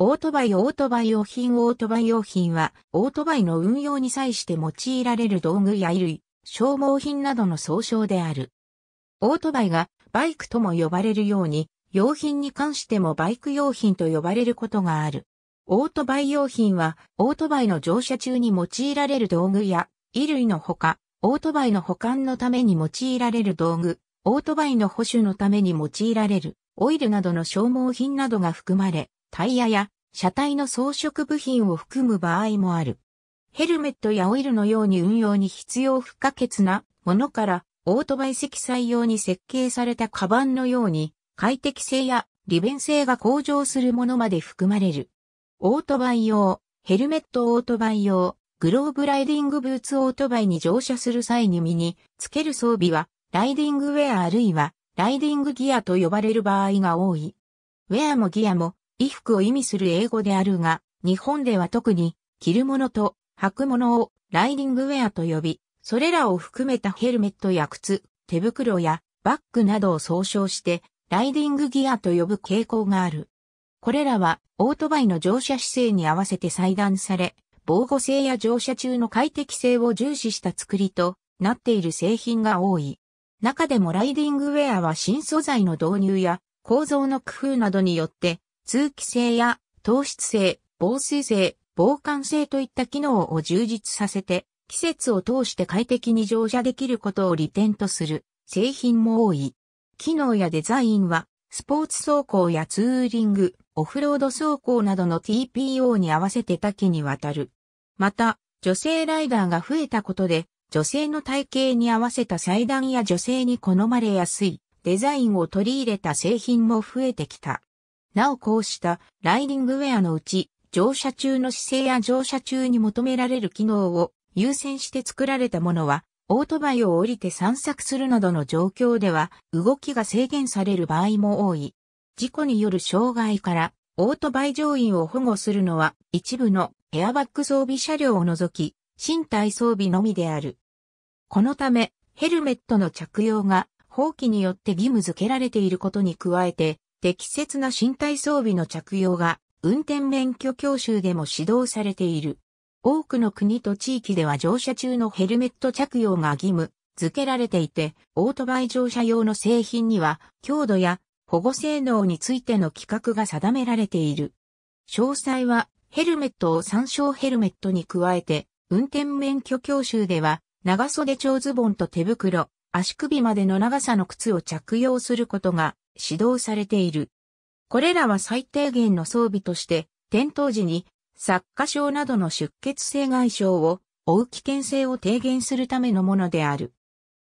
オートバイオートバイ用品オートバイ用品は、オートバイの運用に際して用いられる道具や衣類、消耗品などの総称である。オートバイがバイクとも呼ばれるように、用品に関してもバイク用品と呼ばれることがある。オートバイ用品は、オートバイの乗車中に用いられる道具や、衣類のほか、オートバイの保管のために用いられる道具、オートバイの保守のために用いられる、オイルなどの消耗品などが含まれ、タイヤや車体の装飾部品を含む場合もある。ヘルメットやオイルのように運用に必要不可欠なものからオートバイ積載用に設計されたカバンのように快適性や利便性が向上するものまで含まれる。オートバイ用、ヘルメットオートバイ用、グローブライディングブーツオートバイに乗車する際に身につける装備はライディングウェアあるいはライディングギアと呼ばれる場合が多い。ウェアもギアも衣服を意味する英語であるが、日本では特に着るものと履くものをライディングウェアと呼び、それらを含めたヘルメットや靴、手袋やバッグなどを総称してライディングギアと呼ぶ傾向がある。これらはオートバイの乗車姿勢に合わせて裁断され、防護性や乗車中の快適性を重視した作りとなっている製品が多い。中でもライディングウェアは新素材の導入や構造の工夫などによって通気性や糖質性、防水性、防寒性といった機能を充実させて、季節を通して快適に乗車できることを利点とする製品も多い。機能やデザインは、スポーツ走行やツーリング、オフロード走行などの TPO に合わせて多岐にわたる。また、女性ライダーが増えたことで、女性の体型に合わせた裁断や女性に好まれやすいデザインを取り入れた製品も増えてきた。なおこうしたライディングウェアのうち、乗車中の姿勢や乗車中に求められる機能を優先して作られたものは、オートバイを降りて散策するなどの状況では、動きが制限される場合も多い。事故による障害から、オートバイ乗員を保護するのは、一部のエアバッグ装備車両を除き、身体装備のみである。このため、ヘルメットの着用が、法規によって義務付けられていることに加えて、適切な身体装備の着用が運転免許教習でも指導されている。多くの国と地域では乗車中のヘルメット着用が義務付けられていて、オートバイ乗車用の製品には強度や保護性能についての規格が定められている。詳細はヘルメットを参照ヘルメットに加えて、運転免許教習では長袖長ズボンと手袋、足首までの長さの靴を着用することが指導されている。これらは最低限の装備として、転倒時に、殺家症などの出血性外傷を負う危険性を低減するためのものである。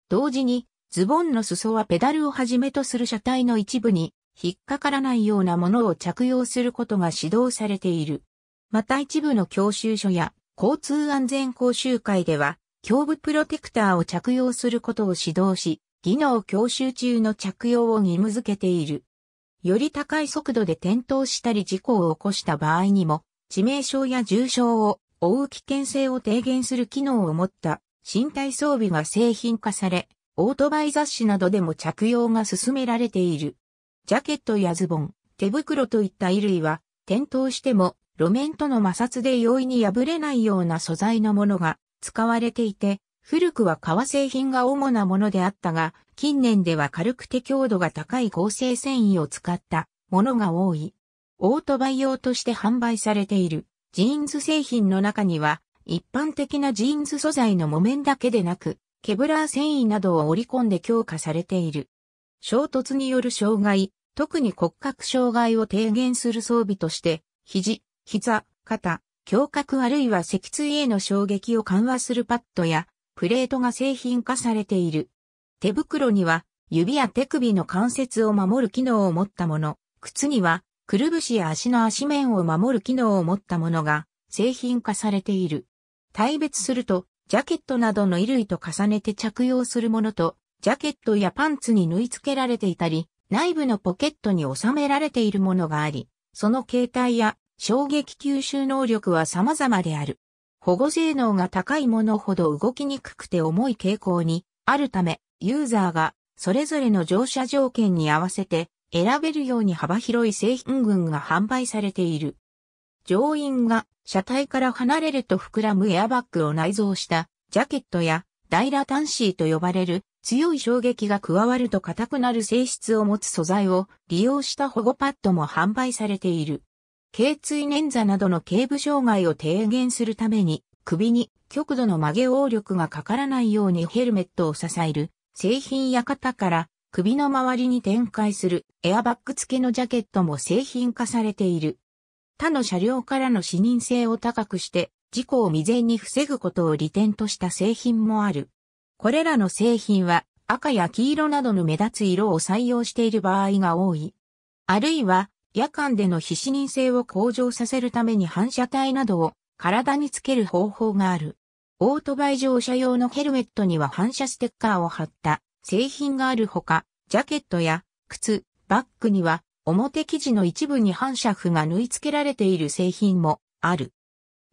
同時に、ズボンの裾はペダルをはじめとする車体の一部に引っかからないようなものを着用することが指導されている。また一部の教習所や交通安全講習会では、胸部プロテクターを着用することを指導し、技能教習中の着用を義務付けている。より高い速度で転倒したり事故を起こした場合にも、致命傷や重傷を負う危険性を低減する機能を持った身体装備が製品化され、オートバイ雑誌などでも着用が進められている。ジャケットやズボン、手袋といった衣類は、転倒しても路面との摩擦で容易に破れないような素材のものが使われていて、古くは革製品が主なものであったが、近年では軽くて強度が高い合成繊維を使ったものが多い。オートバイ用として販売されているジーンズ製品の中には、一般的なジーンズ素材の木綿だけでなく、ケブラー繊維などを織り込んで強化されている。衝突による障害、特に骨格障害を低減する装備として、肘、膝、肩、胸郭あるいは脊椎への衝撃を緩和するパッドや、プレートが製品化されている。手袋には指や手首の関節を守る機能を持ったもの、靴にはくるぶしや足の足面を守る機能を持ったものが製品化されている。大別すると、ジャケットなどの衣類と重ねて着用するものと、ジャケットやパンツに縫い付けられていたり、内部のポケットに収められているものがあり、その形態や衝撃吸収能力は様々である。保護性能が高いものほど動きにくくて重い傾向にあるため、ユーザーがそれぞれの乗車条件に合わせて選べるように幅広い製品群が販売されている。乗員が車体から離れると膨らむエアバッグを内蔵したジャケットやダイラタンシーと呼ばれる強い衝撃が加わると硬くなる性質を持つ素材を利用した保護パッドも販売されている。頸椎捻挫などの頸部障害を低減するために、首に極度の曲げ応力がかからないようにヘルメットを支える製品や肩から首の周りに展開するエアバッグ付けのジャケットも製品化されている。他の車両からの視認性を高くして事故を未然に防ぐことを利点とした製品もある。これらの製品は赤や黄色などの目立つ色を採用している場合が多い。あるいは夜間での非視認性を向上させるために反射体などを体につける方法がある。オートバイ乗車用のヘルメットには反射ステッカーを貼った製品があるほか、ジャケットや靴、バッグには表生地の一部に反射符が縫い付けられている製品もある。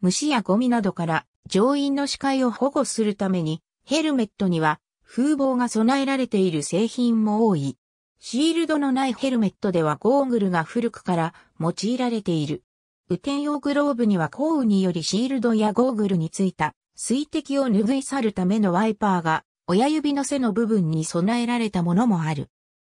虫やゴミなどから乗員の視界を保護するためにヘルメットには風防が備えられている製品も多い。シールドのないヘルメットではゴーグルが古くから用いられている。雨天用グローブには降雨によりシールドやゴーグルについた水滴を拭い去るためのワイパーが親指の背の部分に備えられたものもある。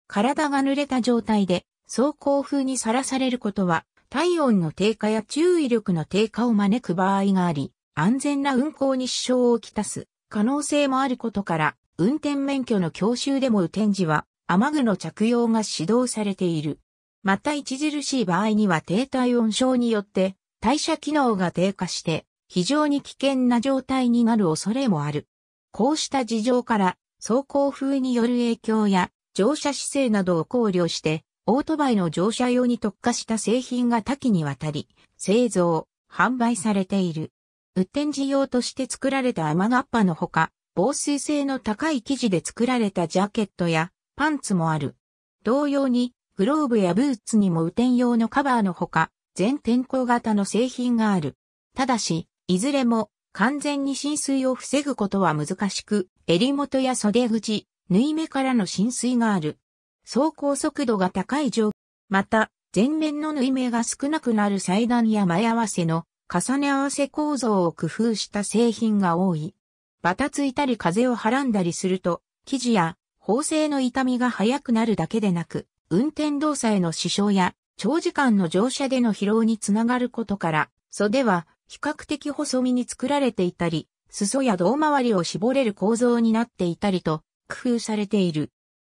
体が濡れた状態で走行風にさらされることは体温の低下や注意力の低下を招く場合があり、安全な運行に支障をきたす可能性もあることから、運転免許の教習でも雨天時は雨具の着用が指導されている。また著しい場合には低体温症によって代謝機能が低下して非常に危険な状態になる恐れもある。こうした事情から走行風による影響や乗車姿勢などを考慮してオートバイの乗車用に特化した製品が多岐にわたり製造、販売されている。運転事用として作られた雨がっぱのほか、防水性の高い生地で作られたジャケットやパンツもある。同様に、グローブやブーツにも雨天用のカバーのほか、全天候型の製品がある。ただし、いずれも完全に浸水を防ぐことは難しく、襟元や袖口、縫い目からの浸水がある。走行速度が高い状況。また、前面の縫い目が少なくなる裁断や前合わせの重ね合わせ構造を工夫した製品が多い。バタついたり風をはらんだりすると、生地や縫製の痛みが早くなるだけでなく、運転動作への支障や、長時間の乗車での疲労につながることから、袖は比較的細身に作られていたり、裾や胴回りを絞れる構造になっていたりと、工夫されている。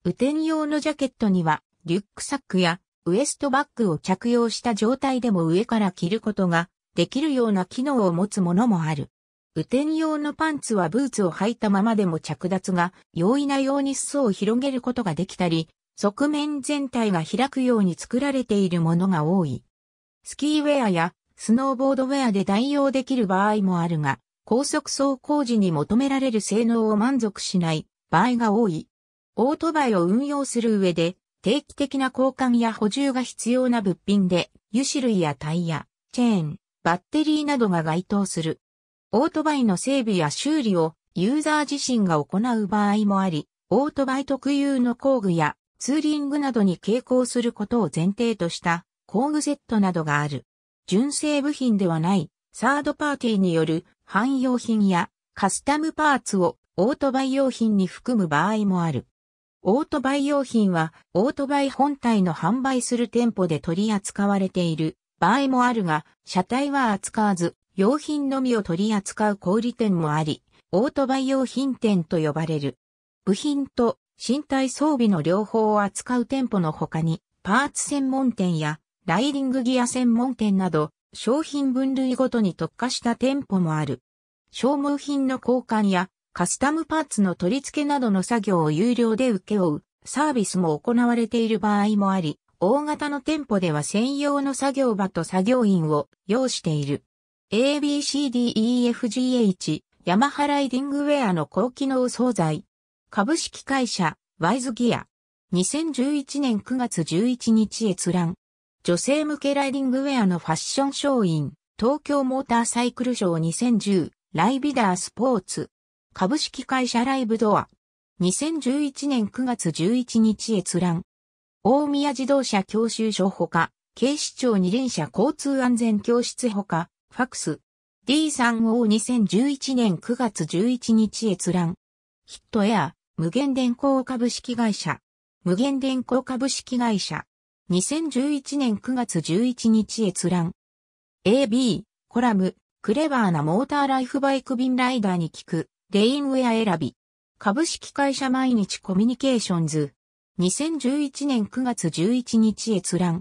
雨天用のジャケットには、リュックサックやウエストバッグを着用した状態でも上から着ることができるような機能を持つものもある。雨天用のパンツはブーツを履いたままでも着脱が容易なように裾を広げることができたり、側面全体が開くように作られているものが多い。スキーウェアやスノーボードウェアで代用できる場合もあるが、高速走行時に求められる性能を満足しない場合が多い。オートバイを運用する上で、定期的な交換や補充が必要な物品で、油脂類やタイヤ、チェーン、バッテリーなどが該当する。オートバイの整備や修理をユーザー自身が行う場合もあり、オートバイ特有の工具やツーリングなどに傾向することを前提とした工具セットなどがある。純正部品ではないサードパーティーによる汎用品やカスタムパーツをオートバイ用品に含む場合もある。オートバイ用品はオートバイ本体の販売する店舗で取り扱われている場合もあるが、車体は扱わず、用品のみを取り扱う小売店もあり、オートバイ用品店と呼ばれる。部品と身体装備の両方を扱う店舗の他に、パーツ専門店やライディングギア専門店など、商品分類ごとに特化した店舗もある。消耗品の交換やカスタムパーツの取り付けなどの作業を有料で請け負うサービスも行われている場合もあり、大型の店舗では専用の作業場と作業員を要している。ABCDEFGH ヤマハライディングウェアの高機能惣菜。株式会社ワイズギア。2011年9月11日閲覧。女性向けライディングウェアのファッション商品、東京モーターサイクルショー2010、ライビダースポーツ。株式会社ライブドア。2011年9月11日閲覧。大宮自動車教習所ほか、警視庁二輪車交通安全教室ほか、ファクス。D3O2011 年9月11日閲覧。ヒットエア、無限電工株式会社。無限電工株式会社。2011年9月11日閲覧。AB、コラム、クレバーなモーターライフバイク便ライダーに聞く、レインウェア選び。株式会社毎日コミュニケーションズ。2011年9月11日閲覧。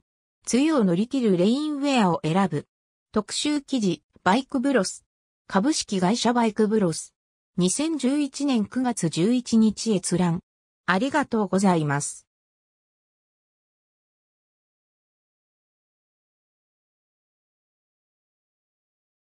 梅雨を乗り切るレインウェアを選ぶ。特集記事、バイクブロス。株式会社バイクブロス。2011年9月11日閲覧。ありがとうございます。